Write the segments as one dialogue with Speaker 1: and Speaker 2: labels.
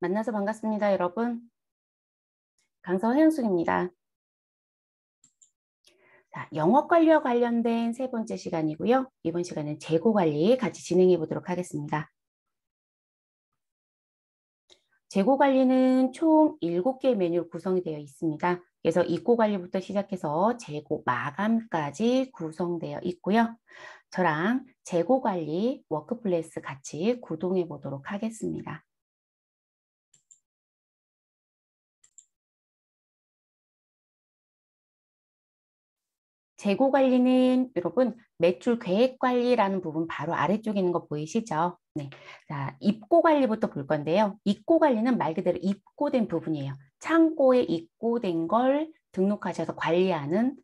Speaker 1: 만나서 반갑습니다, 여러분. 강서 회영숙입니다. 자, 영업 관리와 관련된 세 번째 시간이고요. 이번 시간은 재고 관리 같이 진행해 보도록 하겠습니다. 재고 관리는 총 7개 메뉴로 구성이 되어 있습니다. 그래서 입고 관리부터 시작해서 재고 마감까지 구성되어 있고요. 저랑 재고 관리 워크플레이스 같이 구동해 보도록 하겠습니다. 재고 관리는 여러분 매출 계획 관리라는 부분 바로 아래쪽에 있는 거 보이시죠? 네. 자, 입고 관리부터 볼 건데요. 입고 관리는 말 그대로 입고된 부분이에요. 창고에 입고된 걸 등록하셔서 관리하는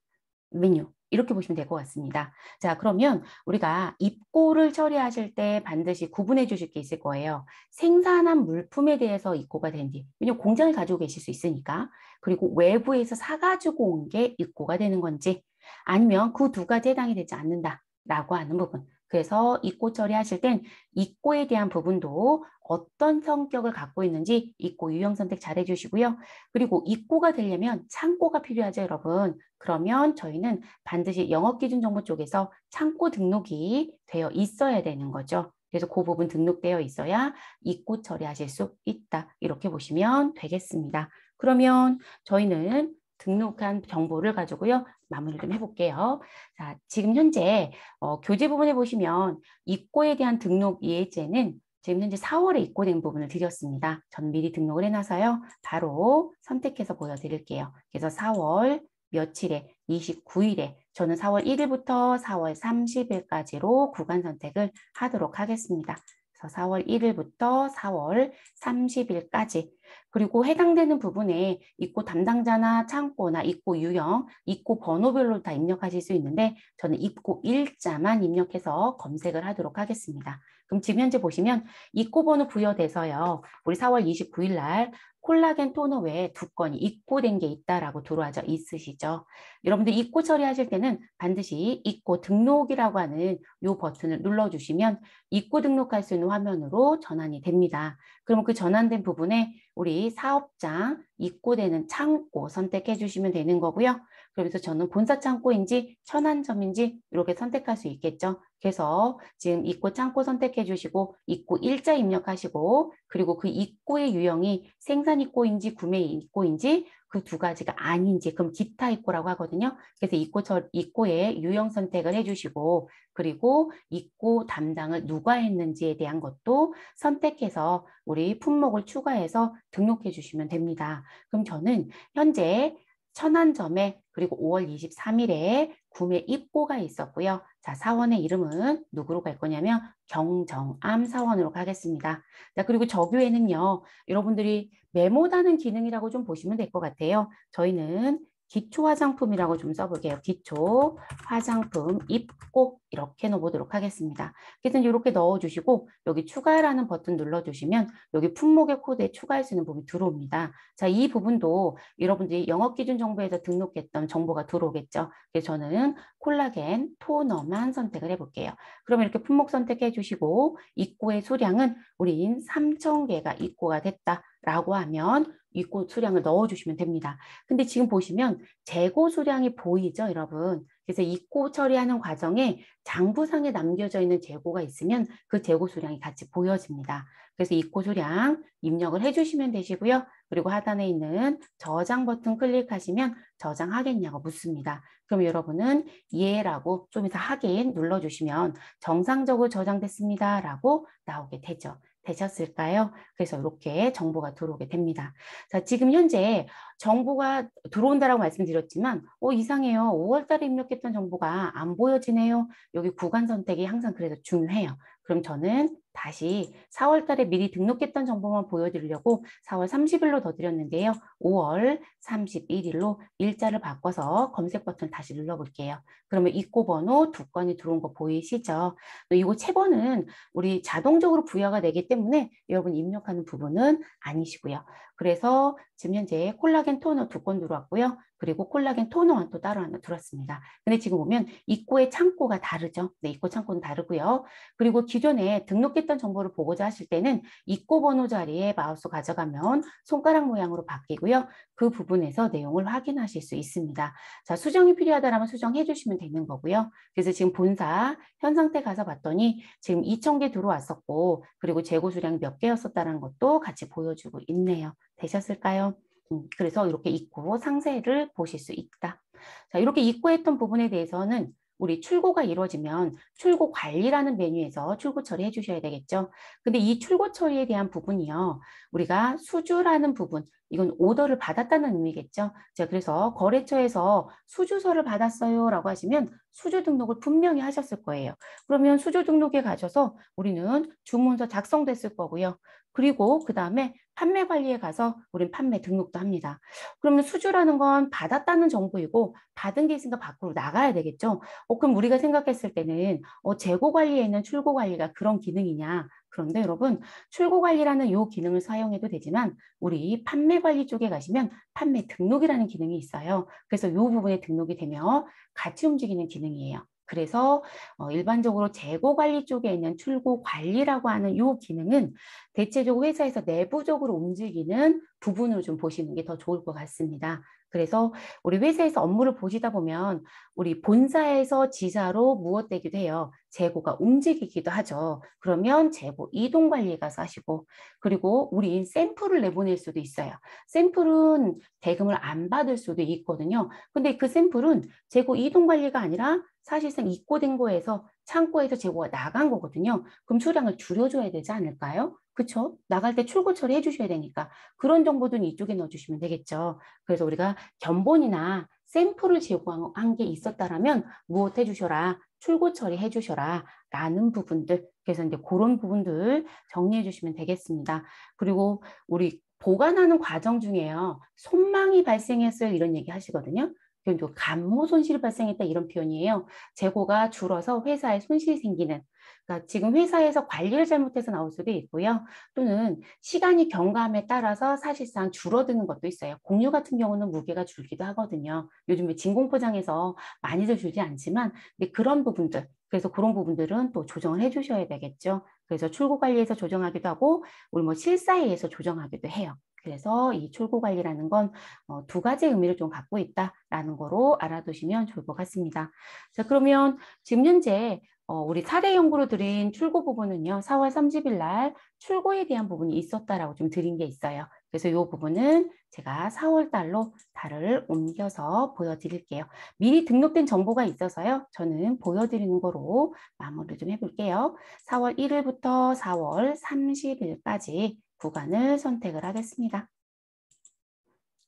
Speaker 1: 메뉴. 이렇게 보시면 될 것 같습니다. 자, 그러면 우리가 입고를 처리하실 때 반드시 구분해 주실 게 있을 거예요. 생산한 물품에 대해서 입고가 된뒤 왜냐면 공장을 가지고 계실 수 있으니까. 그리고 외부에서 사가지고 온 게 입고가 되는 건지, 아니면 그 두 가지 해당이 되지 않는다라고 하는 부분. 그래서 입고 처리하실 땐 입고에 대한 부분도 어떤 성격을 갖고 있는지 입고 유형 선택 잘 해주시고요. 그리고 입고가 되려면 창고가 필요하죠, 여러분. 그러면 저희는 반드시 영업기준정보 쪽에서 창고 등록이 되어 있어야 되는 거죠. 그래서 그 부분 등록되어 있어야 입고 처리하실 수 있다. 이렇게 보시면 되겠습니다. 그러면 저희는 등록한 정보를 가지고요. 마무리를 좀 해볼게요. 자, 지금 현재 어, 교재 부분에 보시면 입고에 대한 등록 예제는 지금 현재 4월에 입고된 부분을 드렸습니다. 전 미리 등록을 해놔서요. 바로 선택해서 보여드릴게요. 그래서 4월 며칠에 29일에 저는 4월 1일부터 4월 30일까지로 구간 선택을 하도록 하겠습니다. 그래서 4월 1일부터 4월 30일까지 그리고 해당되는 부분에 입고 담당자나 창고나 입고 유형, 입고 번호별로 다 입력하실 수 있는데 저는 입고 일자만 입력해서 검색을 하도록 하겠습니다. 그럼 지금 현재 보시면 입고 번호 부여돼서요. 우리 4월 29일 날 콜라겐 토너 외에 두 건이 입고된 게 있다라고 들어와져 있으시죠. 여러분들 입고 처리하실 때는 반드시 입고 등록이라고 하는 이 버튼을 눌러주시면 입고 등록할 수 있는 화면으로 전환이 됩니다. 그러면그 전환된 부분에 우리 사업자 입고되는 창고 선택해 주시면 되는 거고요. 그러면서 저는 본사 창고인지 천안점인지 이렇게 선택할 수 있겠죠. 그래서 지금 입고 창고 선택해 주시고 입고 일자 입력하시고 그리고 그 입고의 유형이 생산 입고인지 구매 입고인지 그두 가지가 아닌지 그럼 기타 입고라고 하거든요. 그래서 입고 저 입고에 유형 선택을 해주시고 그리고 입고 담당을 누가 했는지에 대한 것도 선택해서 우리 품목을 추가해서 등록해 주시면 됩니다. 그럼 저는 현재 천안점에 그리고 5월 23일에 구매 입고가 있었고요. 자, 사원의 이름은 누구로 갈 거냐면 경정암 사원으로 가겠습니다. 자, 그리고 저교에는요. 여러분들이 메모다는 기능이라고 좀 보시면 될 것 같아요. 저희는 기초 화장품이라고 좀 써볼게요. 기초 화장품 입고 이렇게 넣어보도록 하겠습니다. 그래서 이렇게 넣어주시고 여기 추가라는 버튼 눌러주시면 여기 품목의 코드에 추가할 수 있는 부분이 들어옵니다. 자, 이 부분도 여러분들이 영업기준정보에서 등록했던 정보가 들어오겠죠. 그래서 저는 콜라겐 토너만 선택을 해볼게요. 그럼 이렇게 품목 선택해 주시고 입고의 수량은 우린 3,000개가 입고가 됐다라고 하면 입고 수량을 넣어주시면 됩니다. 근데 지금 보시면 재고 수량이 보이죠, 여러분? 그래서 입고 처리하는 과정에 장부상에 남겨져 있는 재고가 있으면 그 재고 수량이 같이 보여집니다. 그래서 입고 수량 입력을 해주시면 되시고요. 그리고 하단에 있는 저장 버튼 클릭하시면 저장하겠냐고 묻습니다. 그럼 여러분은 예라고 좀 이따 하긴 눌러주시면 정상적으로 저장됐습니다라고 나오게 되죠. 되셨을까요? 그래서 이렇게 정보가 들어오게 됩니다. 자, 지금 현재 정보가 들어온다라고 말씀드렸지만 어 이상해요. 5월 달에 입력했던 정보가 안 보여지네요. 여기 구간 선택이 항상 그래도 중요해요. 그럼 저는 다시 4월 달에 미리 등록했던 정보만 보여드리려고 4월 30일로 더 드렸는데요. 5월 31일로 일자를 바꿔서 검색 버튼 다시 눌러볼게요. 그러면 입고 번호 두 건이 들어온 거 보이시죠? 이거 채번은 우리 자동적으로 부여가 되기 때문에 여러분 입력하는 부분은 아니시고요. 그래서 지금 현재 콜라겐 토너 두 건 들어왔고요. 그리고 콜라겐 토너 한또 따로 하나 들어왔습니다. 근데 지금 보면 입고의 창고가 다르죠. 네, 입고 창고는 다르고요. 그리고 기존에 등록했던 정보를 보고자 하실 때는 입고 번호 자리에 마우스 가져가면 손가락 모양으로 바뀌고요. 그 부분에서 내용을 확인하실 수 있습니다. 자, 수정이 필요하다면 수정해 주시면 되는 거고요. 그래서 지금 본사 현 상태 가서 봤더니 지금 2,000개 들어왔었고 그리고 재고 수량 몇 개였었다는 것도 같이 보여주고 있네요. 되셨을까요? 음, 그래서 이렇게 입고 상세를 보실 수 있다. 자, 이렇게 입고했던 부분에 대해서는 우리 출고가 이루어지면 출고 관리라는 메뉴에서 출고 처리해 주셔야 되겠죠. 근데 이 출고 처리에 대한 부분이요. 우리가 수주라는 부분, 이건 오더를 받았다는 의미겠죠. 자, 그래서 거래처에서 수주서를 받았어요 라고 하시면 수주 등록을 분명히 하셨을 거예요. 그러면 수주 등록에 가셔서 우리는 주문서 작성됐을 거고요. 그리고 그 다음에 판매 관리에 가서 우린 판매 등록도 합니다. 그러면 수주라는 건 받았다는 정보이고 받은 게 있으니까 밖으로 나가야 되겠죠. 어, 그럼 우리가 생각했을 때는 어, 재고 관리에 있는 출고 관리가 그런 기능이냐. 그런데 여러분 출고 관리라는 요 기능을 사용해도 되지만 우리 판매 관리 쪽에 가시면 판매 등록이라는 기능이 있어요. 그래서 요 부분에 등록이 되면 같이 움직이는 기능이에요. 그래서 어, 일반적으로 재고 관리 쪽에 있는 출고 관리라고 하는 요 기능은 대체적으로 회사에서 내부적으로 움직이는 부분으로 좀 보시는 게 더 좋을 것 같습니다. 그래서 우리 회사에서 업무를 보시다 보면 우리 본사에서 지사로 무엇되기도 해요. 재고가 움직이기도 하죠. 그러면 재고 이동 관리가 사시고 그리고 우리 샘플을 내보낼 수도 있어요. 샘플은 대금을 안 받을 수도 있거든요. 근데 그 샘플은 재고 이동 관리가 아니라 사실상 입고된 거에서 창고에서 재고가 나간 거거든요. 그럼 수량을 줄여줘야 되지 않을까요? 그렇죠? 나갈 때 출고 처리해 주셔야 되니까 그런 정보들은 이쪽에 넣어주시면 되겠죠. 그래서 우리가 견본이나 샘플을 제공한 게 있었다라면 무엇 해주셔라, 출고 처리해 주셔라 라는 부분들 그래서 이제 그런 부분들 정리해 주시면 되겠습니다. 그리고 우리 보관하는 과정 중에요. 손망이 발생했어요 이런 얘기 하시거든요. 그현도간모 손실이 발생했다 이런 표현이에요. 재고가 줄어서 회사에 손실이 생기는 그러니까 지금 회사에서 관리를 잘못해서 나올 수도 있고요. 또는 시간이 경감에 따라서 사실상 줄어드는 것도 있어요. 공유 같은 경우는 무게가 줄기도 하거든요. 요즘에 진공포장에서 많이들 줄지 않지만 근데 그런 부분들 그래서 그런 부분들은 또 조정을 해주셔야 되겠죠. 그래서 출고 관리에서 조정하기도 하고 우리 뭐 실사에 의해서 조정하기도 해요. 그래서 이 출고 관리라는 건두 어, 가지 의미를 좀 갖고 있다라는 거로 알아두시면 좋을 것 같습니다. 자, 그러면 지금 현재 어, 우리 사례 연구로 드린 출고 부분은요. 4월 30일 날 출고에 대한 부분이 있었다라고 좀 드린 게 있어요. 그래서 이 부분은 제가 4월 달로 달을 옮겨서 보여드릴게요. 미리 등록된 정보가 있어서요. 저는 보여드리는 거로 마무리좀 해볼게요. 4월 1일부터 4월 30일까지 구간을 선택을 하겠습니다.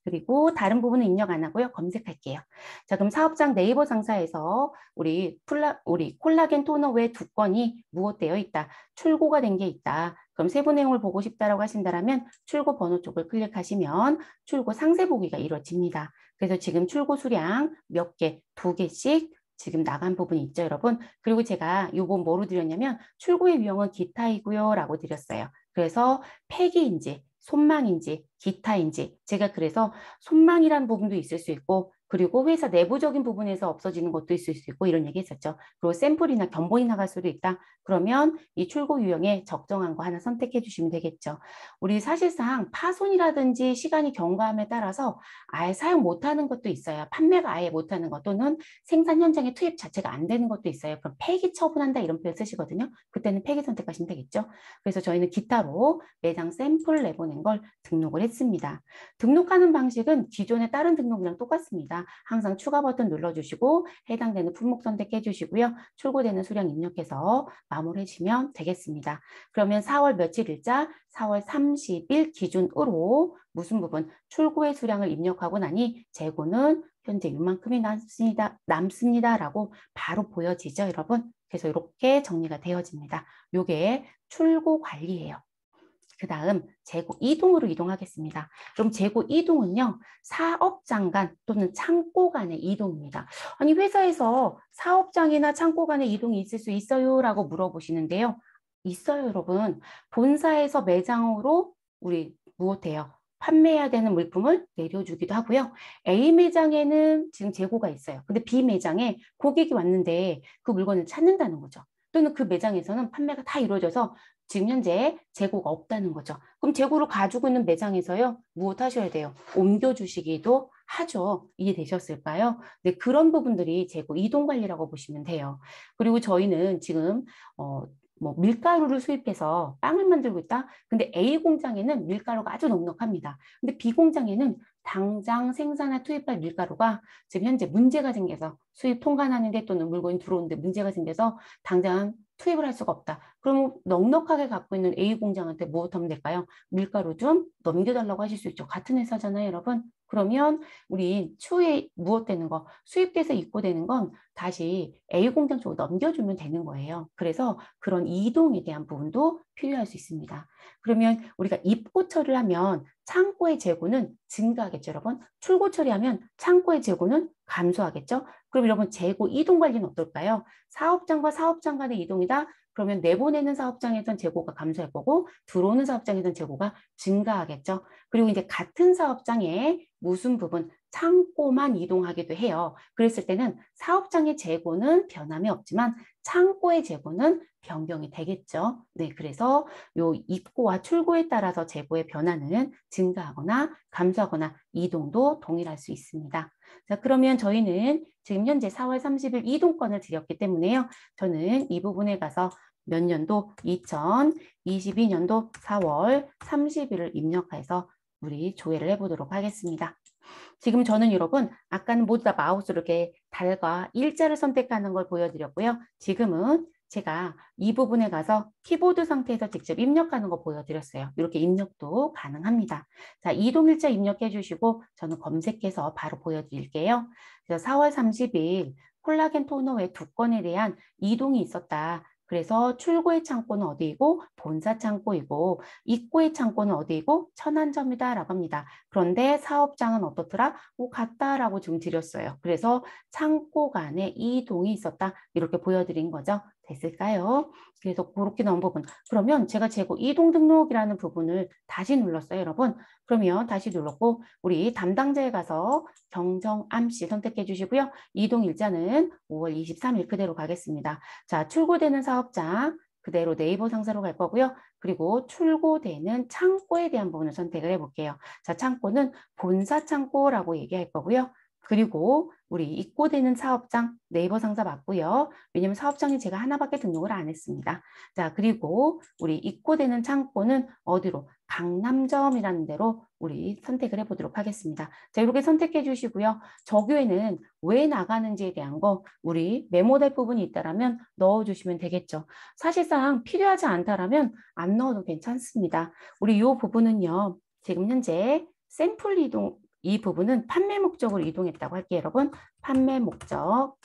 Speaker 1: 그리고 다른 부분은 입력 안 하고요. 검색할게요. 자, 그럼 사업장 네이버 상사에서 우리 플라, 우리 콜라겐 토너 외 두 건이 무엇되어 있다. 출고가 된 게 있다. 그럼 세부 내용을 보고 싶다라고 하신다면 출고 번호 쪽을 클릭하시면 출고 상세 보기가 이루어집니다. 그래서 지금 출고 수량 몇 개, 두 개씩 지금 나간 부분이 있죠, 여러분. 그리고 제가 요번 뭐로 드렸냐면 출고의 유형은 기타이고요 라고 드렸어요. 그래서 폐기인지 손망인지 기타인지 제가 그래서 손망이란 부분도 있을 수 있고 그리고 회사 내부적인 부분에서 없어지는 것도 있을 수 있고 이런 얘기 했었죠. 그리고 샘플이나 견본이 나갈 수도 있다. 그러면 이 출고 유형에 적정한 거 하나 선택해 주시면 되겠죠. 우리 사실상 파손이라든지 시간이 경과함에 따라서 아예 사용 못하는 것도 있어요. 판매가 아예 못하는 것 또는 생산 현장에 투입 자체가 안 되는 것도 있어요. 그럼 폐기 처분한다 이런 표현 쓰시거든요. 그때는 폐기 선택하시면 되겠죠. 그래서 저희는 기타로 매장 샘플 내보낸 걸 등록을 했습니다. 등록하는 방식은 기존의 다른 등록이랑 똑같습니다. 항상 추가 버튼 눌러주시고 해당되는 품목 선택해 주시고요. 출고되는 수량 입력해서 마무리해 주시면 되겠습니다. 그러면 4월 며칠일자 4월 30일 기준으로 무슨 부분 출고의 수량을 입력하고 나니 재고는 현재 이만큼이 남습니다. 남습니다라고 바로 보여지죠, 여러분. 그래서 이렇게 정리가 되어집니다. 요게 출고 관리예요. 그 다음 재고 이동으로 이동하겠습니다. 그럼 재고 이동은요. 사업장 간 또는 창고 간의 이동입니다. 아니 회사에서 사업장이나 창고 간의 이동이 있을 수 있어요? 라고 물어보시는데요. 있어요 여러분. 본사에서 매장으로 우리 무엇해요? 판매해야 되는 물품을 내려주기도 하고요. A 매장에는 지금 재고가 있어요. 근데 B 매장에 고객이 왔는데 그 물건을 찾는다는 거죠. 또는 그 매장에서는 판매가 다 이루어져서 지금 현재 재고가 없다는 거죠. 그럼 재고를 가지고 있는 매장에서요. 무엇 하셔야 돼요? 옮겨주시기도 하죠. 이해되셨을까요? 네, 그런 부분들이 재고 이동관리라고 보시면 돼요. 그리고 저희는 지금 어, 뭐 밀가루를 수입해서 빵을 만들고 있다. 근데 A 공장에는 밀가루가 아주 넉넉합니다. 근데 B 공장에는 당장 생산에 투입할 밀가루가 지금 현재 문제가 생겨서 수입 통관하는데 또는 물건이 들어오는데 문제가 생겨서 당장 투입을 할 수가 없다. 그럼 넉넉하게 갖고 있는 A 공장한테 무엇하면 뭐 될까요? 밀가루 좀 넘겨달라고 하실 수 있죠. 같은 회사잖아요, 여러분. 그러면 우리 추후에 무엇되는 거, 수입돼서 입고되는 건 다시 A 공장 쪽으로 넘겨주면 되는 거예요. 그래서 그런 이동에 대한 부분도 필요할 수 있습니다. 그러면 우리가 입고 처리하면 창고의 재고는 증가하겠죠, 여러분. 출고 처리하면 창고의 재고는 감소하겠죠? 그럼 여러분 재고 이동 관리는 어떨까요? 사업장과 사업장 간의 이동이다. 그러면 내보내는 사업장에선 재고가 감소할 거고 들어오는 사업장에선 재고가 증가하겠죠. 그리고 이제 같은 사업장에 무슨 부분 창고만 이동하기도 해요. 그랬을 때는 사업장의 재고는 변함이 없지만 창고의 재고는 변경이 되겠죠. 네, 그래서 요 입고와 출고에 따라서 재고의 변화는 증가하거나 감소하거나 이동도 동일할 수 있습니다. 자, 그러면 저희는 지금 현재 4월 30일 이동권을 드렸기 때문에요. 저는 이 부분에 가서 몇 년도 2022년도 4월 30일을 입력해서 우리 조회를 해보도록 하겠습니다. 지금 저는 여러분 아까는 모두 다 마우스로 이렇게 달과 일자를 선택하는 걸 보여드렸고요. 지금은 제가 이 부분에 가서 키보드 상태에서 직접 입력하는 거 보여드렸어요. 이렇게 입력도 가능합니다. 자, 이동일자 입력해 주시고 저는 검색해서 바로 보여드릴게요. 그래서 4월 30일 콜라겐 토너의 두 건에 대한 이동이 있었다. 그래서 출고의 창고는 어디이고 본사 창고이고 입구의 창고는 어디이고 천안점이다라고 합니다. 그런데 사업장은 어떻더라? 오, 같다라고 지금 드렸어요. 그래서 창고 간에 이 동이 있었다 이렇게 보여드린 거죠. 됐을까요? 그래서 그렇게 넣은 부분. 그러면 제가 재고 이동 등록이라는 부분을 다시 눌렀어요, 여러분. 그러면 다시 눌렀고 우리 담당자에 가서 경정암 시 선택해 주시고요. 이동 일자는 5월 23일 그대로 가겠습니다. 자, 출고되는 사 사업자 그대로 네이버 상사로 갈 거고요. 그리고 출고되는 창고에 대한 부분을 선택을 해볼게요. 자, 창고는 본사 창고라고 얘기할 거고요. 그리고 우리 입고되는 사업장 네이버 상자 맞고요. 왜냐면 사업장에 제가 하나밖에 등록을 안 했습니다. 자 그리고 우리 입고되는 창고는 어디로? 강남점이라는 데로 우리 선택을 해보도록 하겠습니다. 자 이렇게 선택해 주시고요. 저교에는 왜 나가는지에 대한 거 우리 메모될 부분이 있다면 넣어주시면 되겠죠. 사실상 필요하지 않다라면 안 넣어도 괜찮습니다. 우리 이 부분은요. 지금 현재 샘플 이동 이 부분은 판매 목적으로 이동했다고 할게요. 여러분 판매 목적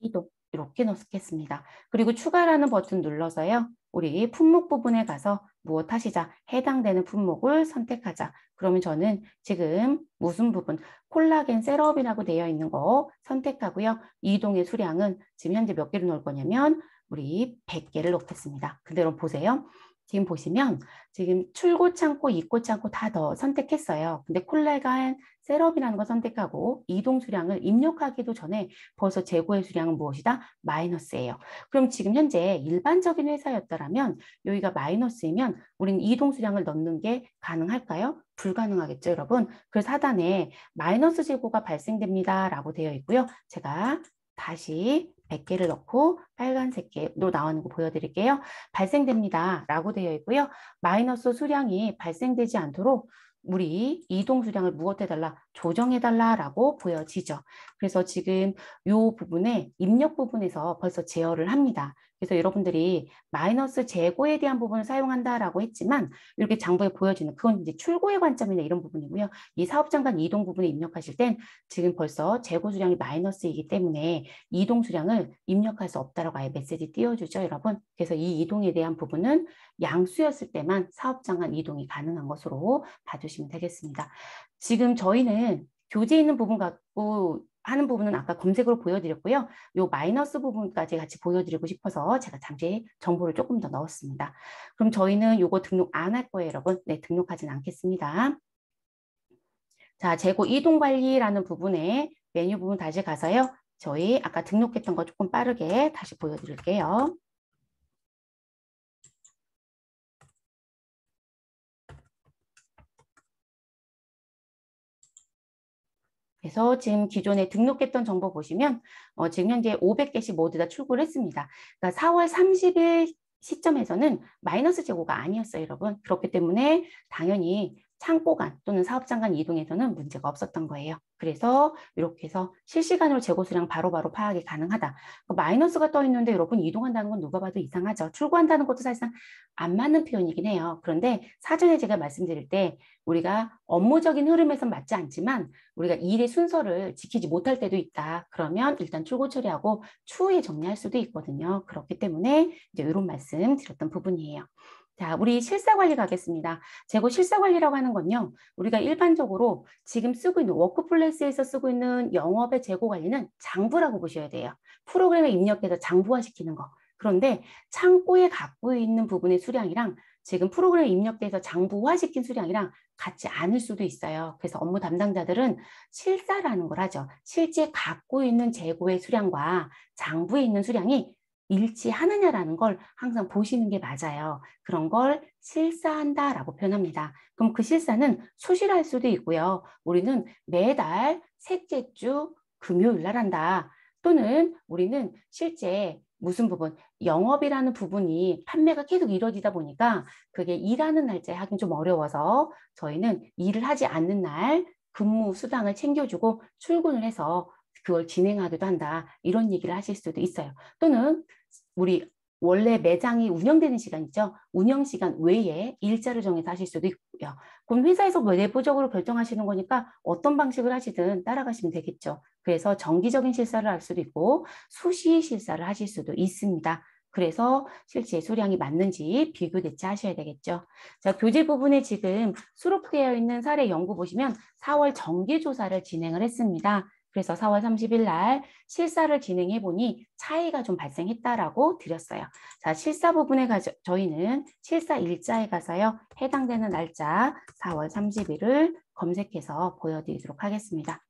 Speaker 1: 이동 이렇게 넣겠습니다. 그리고 추가라는 버튼 눌러서요. 우리 품목 부분에 가서 무엇 하시자 해당되는 품목을 선택하자. 그러면 저는 지금 무슨 부분 콜라겐 셋업이라고 되어 있는 거 선택하고요. 이동의 수량은 지금 현재 몇 개를 넣을 거냐면 우리 100개를 넣겠습니다. 그대로 보세요. 지금 보시면 지금 출고 창고, 입고 창고 다 더 선택했어요. 근데 콜레가 한 셋업이라는 걸 선택하고 이동 수량을 입력하기도 전에 벌써 재고의 수량은 무엇이다? 마이너스예요. 그럼 지금 현재 일반적인 회사였더라면 여기가 마이너스이면 우린 이동 수량을 넣는 게 가능할까요? 불가능하겠죠, 여러분. 그사단에 마이너스 재고가 발생됩니다라고 되어 있고요. 제가 다시 100개를 넣고 빨간색으로 나오는 거 보여드릴게요. 발생됩니다. 라고 되어 있고요. 마이너스 수량이 발생되지 않도록 우리 이동 수량을 무엇해달라? 조정해달라라고 보여지죠. 그래서 지금 이 부분에 입력 부분에서 벌써 제어를 합니다. 그래서 여러분들이 마이너스 재고에 대한 부분을 사용한다라고 했지만 이렇게 장부에 보여지는 그건 이제 출고의 관점이나 이런 부분이고요. 이 사업장간 이동 부분에 입력하실 땐 지금 벌써 재고 수량이 마이너스이기 때문에 이동 수량을 입력할 수 없다라고 아예 메시지 띄워주죠, 여러분. 그래서 이 이동에 대한 부분은 양수였을 때만 사업장간 이동이 가능한 것으로 봐주시면 되겠습니다. 지금 저희는 교재 있는 부분 갖고 하는 부분은 아까 검색으로 보여드렸고요. 요 마이너스 부분까지 같이 보여드리고 싶어서 제가 잠시 정보를 조금 더 넣었습니다. 그럼 저희는 요거 등록 안 할 거예요, 여러분. 네, 등록하진 않겠습니다. 자, 재고 이동 관리라는 부분에 메뉴 부분 다시 가서요. 저희 아까 등록했던 거 조금 빠르게 다시 보여드릴게요. 그래서 지금 기존에 등록했던 정보 보시면 어, 지금 현재 500개씩 모두 다 출고를 했습니다. 그러니까 4월 30일 시점에서는 마이너스 재고가 아니었어요, 여러분. 그렇기 때문에 당연히 창고간 또는 사업장 간 이동에서는 문제가 없었던 거예요. 그래서 이렇게 해서 실시간으로 재고수량 바로바로 파악이 가능하다. 그 마이너스가 떠 있는데 여러분 이동한다는 건 누가 봐도 이상하죠. 출고한다는 것도 사실상 안 맞는 표현이긴 해요. 그런데 사전에 제가 말씀드릴 때 우리가 업무적인 흐름에선 맞지 않지만 우리가 일의 순서를 지키지 못할 때도 있다. 그러면 일단 출고 처리하고 추후에 정리할 수도 있거든요. 그렇기 때문에 이제 이런 말씀 드렸던 부분이에요. 자, 우리 실사관리 가겠습니다. 재고 실사관리라고 하는 건요. 우리가 일반적으로 지금 쓰고 있는 워크플레이스에서 쓰고 있는 영업의 재고 관리는 장부라고 보셔야 돼요. 프로그램에 입력해서 장부화시키는 거. 그런데 창고에 갖고 있는 부분의 수량이랑 지금 프로그램 입력돼서 장부화시킨 수량이랑 같지 않을 수도 있어요. 그래서 업무 담당자들은 실사라는 걸 하죠. 실제 갖고 있는 재고의 수량과 장부에 있는 수량이 일치하느냐라는 걸 항상 보시는 게 맞아요. 그런 걸 실사한다라고 표현합니다. 그럼 그 실사는 수시할 수도 있고요. 우리는 매달 셋째 주 금요일 날 한다. 또는 우리는 실제 무슨 부분 영업이라는 부분이 판매가 계속 이루어지다 보니까 그게 일하는 날짜에 하긴 좀 어려워서 저희는 일을 하지 않는 날 근무 수당을 챙겨주고 출근을 해서 그걸 진행하기도 한다 이런 얘기를 하실 수도 있어요 또는 우리 원래 매장이 운영되는 시간이죠. 운영 시간 외에 일자를 정해서 하실 수도 있고요. 그럼 회사에서 뭐 내부적으로 결정하시는 거니까 어떤 방식을 하시든 따라가시면 되겠죠. 그래서 정기적인 실사를 할 수도 있고 수시 실사를 하실 수도 있습니다. 그래서 실제 수량이 맞는지 비교 대체하셔야 되겠죠. 자, 교재 부분에 지금 수록되어 있는 사례 연구 보시면 4월 정기 조사를 진행을 했습니다. 그래서 4월 30일 날 실사를 진행해 보니 차이가 좀 발생했다라고 드렸어요. 자, 실사 부분에 가서 저희는 실사 일자에 가서요. 해당되는 날짜 4월 30일을 검색해서 보여드리도록 하겠습니다.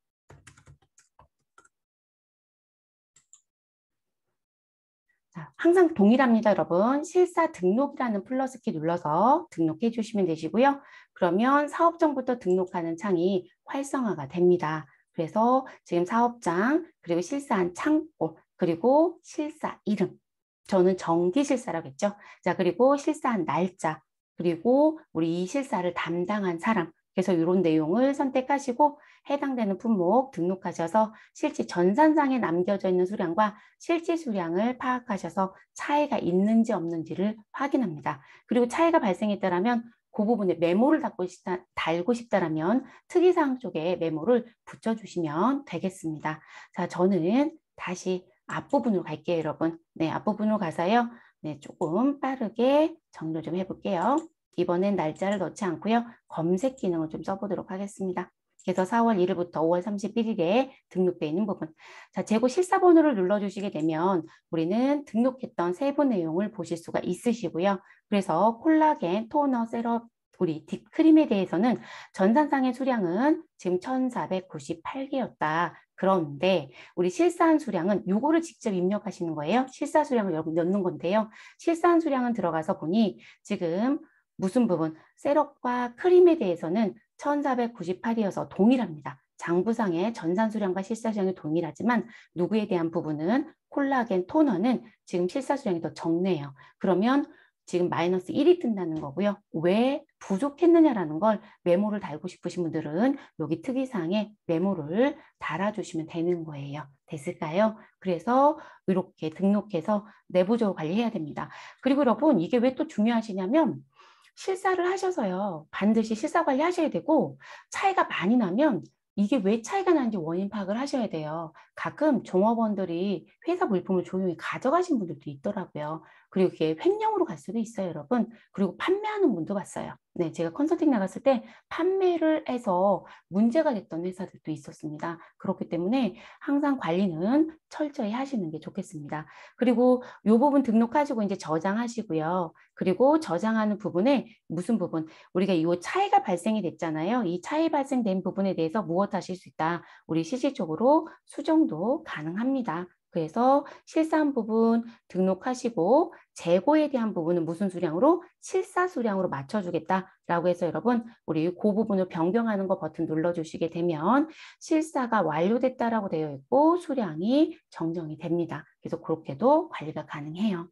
Speaker 1: 자, 항상 동일합니다, 여러분. 실사 등록이라는 플러스키 눌러서 등록해 주시면 되시고요. 그러면 사업정부터 등록하는 창이 활성화가 됩니다. 그래서 지금 사업장, 그리고 실사한 창고, 그리고 실사 이름. 저는 정기 실사라고 했죠. 자, 그리고 실사한 날짜, 그리고 우리 이 실사를 담당한 사람. 그래서 이런 내용을 선택하시고 해당되는 품목 등록하셔서 실제 전산상에 남겨져 있는 수량과 실제 수량을 파악하셔서 차이가 있는지 없는지를 확인합니다. 그리고 차이가 발생했다면 그 부분에 메모를 달고 싶다, 달고 싶다라면 특이사항 쪽에 메모를 붙여주시면 되겠습니다. 자, 저는 다시 앞부분으로 갈게요, 여러분. 네, 앞부분으로 가서요. 네, 조금 빠르게 정리 좀 해볼게요. 이번엔 날짜를 넣지 않고요. 검색 기능을 좀 써보도록 하겠습니다. 그래서 4월 1일부터 5월 31일에 등록돼 있는 부분. 자, 재고 실사번호를 눌러주시게 되면 우리는 등록했던 세부 내용을 보실 수가 있으시고요. 그래서 콜라겐, 토너, 세럼, 우리 딥크림에 대해서는 전산상의 수량은 지금 1498개였다. 그런데 우리 실사한 수량은 요거를 직접 입력하시는 거예요. 실사 수량을 여러분 넣는 건데요. 실사한 수량은 들어가서 보니 지금 무슨 부분? 세럼과 크림에 대해서는 1498이어서 동일합니다. 장부상의 전산수량과 실사수량이 동일하지만 누구에 대한 부분은 콜라겐 토너는 지금 실사수량이 더 적네요. 그러면 지금 마이너스 1이 뜬다는 거고요. 왜 부족했느냐라는 걸 메모를 달고 싶으신 분들은 여기 특이사항에 메모를 달아주시면 되는 거예요. 됐을까요? 그래서 이렇게 등록해서 내부적으로 관리해야 됩니다. 그리고 여러분 이게 왜 또 중요하시냐면 실사를 하셔서요. 반드시 실사 관리하셔야 되고 차이가 많이 나면 이게 왜 차이가 나는지 원인 파악을 하셔야 돼요. 가끔 종업원들이 회사 물품을 조용히 가져가신 분들도 있더라고요. 그리고 이게 횡령으로 갈 수도 있어요, 여러분. 그리고 판매하는 분도 봤어요. 네, 제가 컨설팅 나갔을 때 판매를 해서 문제가 됐던 회사들도 있었습니다. 그렇기 때문에 항상 관리는 철저히 하시는 게 좋겠습니다. 그리고 이 부분 등록하시고 이제 저장하시고요. 그리고 저장하는 부분에 무슨 부분 우리가 이 차이가 발생이 됐잖아요. 이 차이 발생된 부분에 대해서 무엇 하실 수 있다. 우리 실질적으로 수정도 가능합니다. 그래서 실사한 부분 등록하시고 재고에 대한 부분은 무슨 수량으로? 실사 수량으로 맞춰주겠다라고 해서 여러분 우리 그 부분을 변경하는 거 버튼 눌러주시게 되면 실사가 완료됐다라고 되어 있고 수량이 정정이 됩니다. 그래서 그렇게도 관리가 가능해요.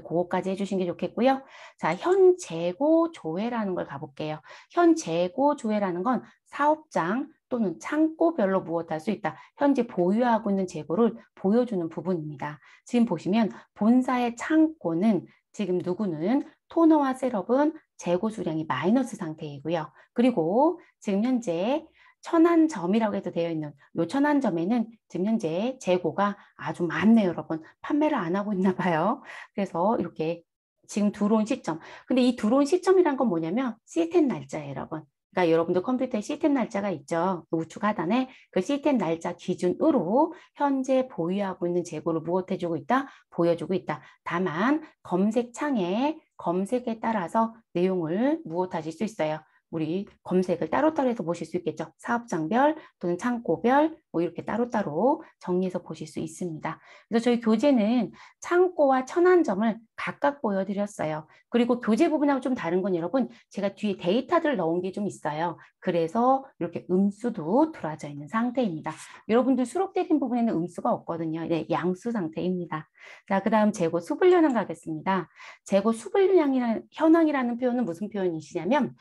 Speaker 1: 그거까지 해주신 게 좋겠고요. 자, 현재고 조회라는 걸 가볼게요. 현재고 조회라는 건 사업장 또는 창고별로 무엇할 수 있다. 현재 보유하고 있는 재고를 보여주는 부분입니다. 지금 보시면 본사의 창고는 지금 누구는 토너와 셋업은 재고 수량이 마이너스 상태이고요. 그리고 지금 현재 천안점이라고 해도 되어 있는 요 천안점에는 지금 현재 재고가 아주 많네요, 여러분. 판매를 안 하고 있나 봐요. 그래서 이렇게 지금 들어온 시점. 근데 이 들어온 시점이란 건 뭐냐면 시스템 날짜예요, 여러분. 그러니까 여러분들 컴퓨터에 시스템 날짜가 있죠. 그 우측 하단에 그 시스템 날짜 기준으로 현재 보유하고 있는 재고를 무엇해주고 있다? 보여주고 있다. 다만 검색창에 검색에 따라서 내용을 무엇하실 수 있어요. 우리 검색을 따로따로 해서 보실 수 있겠죠. 사업장별 또는 창고별 뭐 이렇게 따로따로 정리해서 보실 수 있습니다. 그래서 저희 교재는 창고와 천안점을 각각 보여드렸어요. 그리고 교재 부분하고 좀 다른 건 여러분 제가 뒤에 데이터들을 넣은 게 좀 있어요. 그래서 이렇게 음수도 들어져 있는 상태입니다. 여러분들 수록되는 부분에는 음수가 없거든요. 네, 양수 상태입니다. 자, 그 다음 재고 수불 현황 가겠습니다. 재고 수불 현황이라는 표현은 무슨 표현이시냐면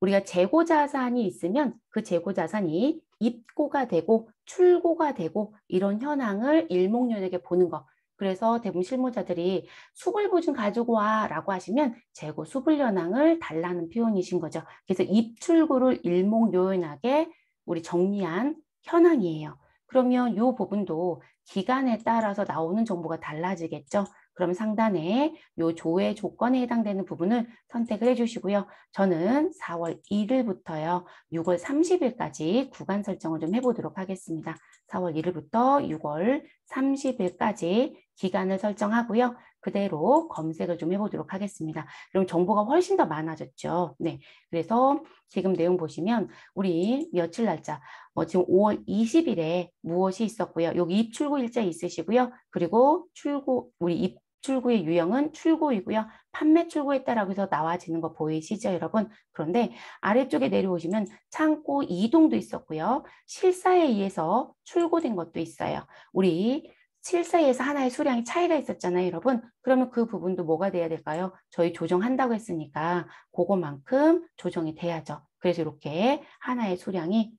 Speaker 1: 우리가 재고 자산이 있으면 그 재고 자산이 입고가 되고 출고가 되고 이런 현황을 일목요연하게 보는 거. 그래서 대부분 실무자들이 수불 보증 가지고 와라고 하시면 재고 수불 현황을 달라는 표현이신 거죠. 그래서 입출고를 일목요연하게 우리 정리한 현황이에요. 그러면 이 부분도 기간에 따라서 나오는 정보가 달라지겠죠. 그럼 상단에 요 조회 조건에 해당되는 부분을 선택을 해주시고요. 저는 4월 1일부터요. 6월 30일까지 구간 설정을 좀 해보도록 하겠습니다. 4월 1일부터 6월 30일까지 기간을 설정하고요. 그대로 검색을 좀 해보도록 하겠습니다. 그럼 정보가 훨씬 더 많아졌죠. 네, 그래서 지금 내용 보시면 우리 며칠 날짜, 어, 지금 5월 20일에 무엇이 있었고요. 여기 입출고 일자 있으시고요. 그리고 출고, 우리 입 출구의 유형은 출구이고요. 판매 출구에 따라서 해 나와지는 거 보이시죠, 여러분? 그런데 아래쪽에 내려오시면 창고 이동도 있었고요. 실사에 의해서 출고된 것도 있어요. 우리 7 사이에서 하나의 수량이 차이가 있었잖아요, 여러분. 그러면 그 부분도 뭐가 돼야 될까요? 저희 조정한다고 했으니까 그거만큼 조정이 돼야죠. 그래서 이렇게 하나의 수량이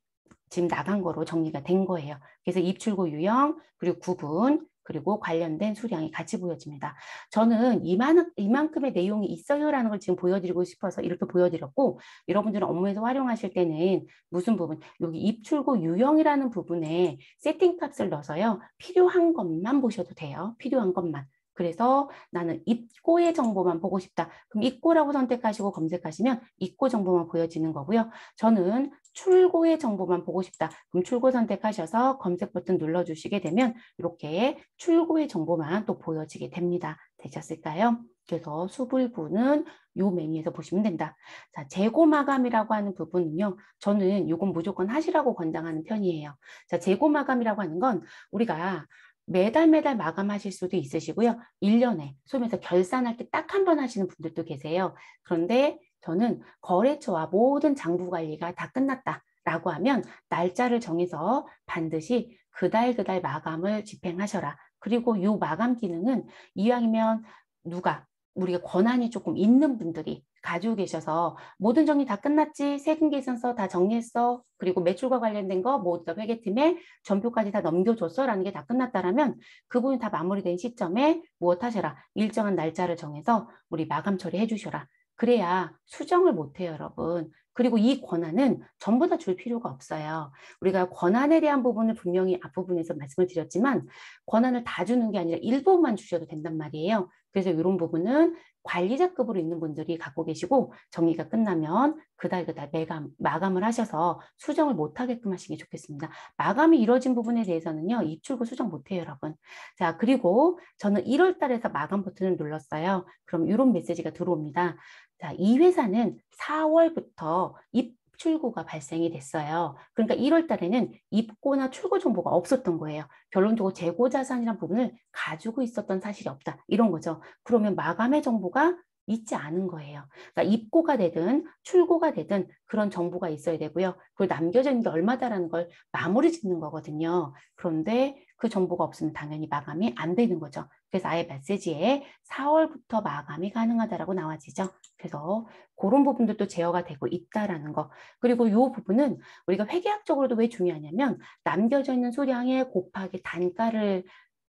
Speaker 1: 지금 나간 거로 정리가 된 거예요. 그래서 입출고 유형, 그리고 구분, 그리고 관련된 수량이 같이 보여집니다. 저는 이만, 이만큼의 내용이 있어요라는 걸 지금 보여드리고 싶어서 이렇게 보여드렸고 여러분들은 업무에서 활용하실 때는 무슨 부분 여기 입출고 유형이라는 부분에 세팅값을 넣어서요. 필요한 것만 보셔도 돼요. 필요한 것만. 그래서 나는 입고의 정보만 보고 싶다. 그럼 입고라고 선택하시고 검색하시면 입고 정보만 보여지는 거고요. 저는 출고의 정보만 보고 싶다. 그럼 출고 선택하셔서 검색 버튼 눌러주시게 되면 이렇게 출고의 정보만 또 보여지게 됩니다. 되셨을까요? 그래서 수불부는 요 메뉴에서 보시면 된다. 자, 재고 마감이라고 하는 부분은요. 저는 요건 무조건 하시라고 권장하는 편이에요. 자, 재고 마감이라고 하는 건 우리가 매달 매달 마감하실 수도 있으시고요. 1년에 소비해서 결산할 때 딱 한 번 하시는 분들도 계세요. 그런데 저는 거래처와 모든 장부 관리가 다 끝났다. 라고 하면 날짜를 정해서 반드시 그달 그달 마감을 집행하셔라. 그리고 이 마감 기능은 이왕이면 누가 우리가 권한이 조금 있는 분들이 가지고 계셔서 모든 정리 다 끝났지 세금 계산서 다 정리했어 그리고 매출과 관련된 거 모두 뭐 다 회계팀에 전표까지 다 넘겨줬어라는 게 다 끝났다라면 그분이 다 마무리된 시점에 무엇 하셔라 일정한 날짜를 정해서 우리 마감 처리해 주셔라 그래야 수정을 못해요 여러분 그리고 이 권한은 전부 다 줄 필요가 없어요. 우리가 권한에 대한 부분을 분명히 앞부분에서 말씀을 드렸지만 권한을 다 주는 게 아니라 일부만 주셔도 된단 말이에요. 그래서 이런 부분은 관리자급으로 있는 분들이 갖고 계시고 정리가 끝나면 그달 그달 매감, 마감을 하셔서 수정을 못하게끔 하시기 좋겠습니다. 마감이 이루어진 부분에 대해서는요. 입출고 수정 못해요 여러분. 자 그리고 저는 1월 달에서 마감 버튼을 눌렀어요. 그럼 이런 메시지가 들어옵니다. 자, 이 회사는 4월부터 입 출구가 발생이 됐어요. 그러니까 1월 달에는 입고나 출고 정보가 없었던 거예요. 결론적으로 재고 자산이란 부분을 가지고 있었던 사실이 없다. 이런 거죠. 그러면 마감의 정보가 있지 않은 거예요. 그러니까 입고가 되든 출고가 되든 그런 정보가 있어야 되고요. 그걸 남겨져 있는 게 얼마다라는 걸 마무리 짓는 거거든요. 그런데 그 정보가 없으면 당연히 마감이 안 되는 거죠. 그래서 아예 메시지에 4월부터 마감이 가능하다라고 나와지죠. 그래서 그런 부분들도 제어가 되고 있다라는 거. 그리고 이 부분은 우리가 회계학적으로도 왜 중요하냐면 남겨져 있는 수량에 곱하기 단가를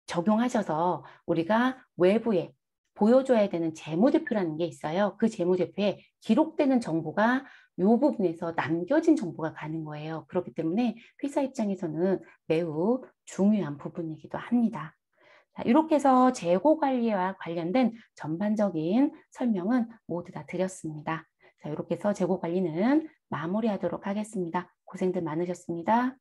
Speaker 1: 적용하셔서 우리가 외부에 보여줘야 되는 재무제표라는 게 있어요. 그 재무제표에 기록되는 정보가 이 부분에서 남겨진 정보가 가는 거예요. 그렇기 때문에 회사 입장에서는 매우 중요한 부분이기도 합니다. 자, 이렇게 해서 재고 관리와 관련된 전반적인 설명은 모두 다 드렸습니다. 자, 이렇게 해서 재고 관리는 마무리하도록 하겠습니다. 고생들 많으셨습니다.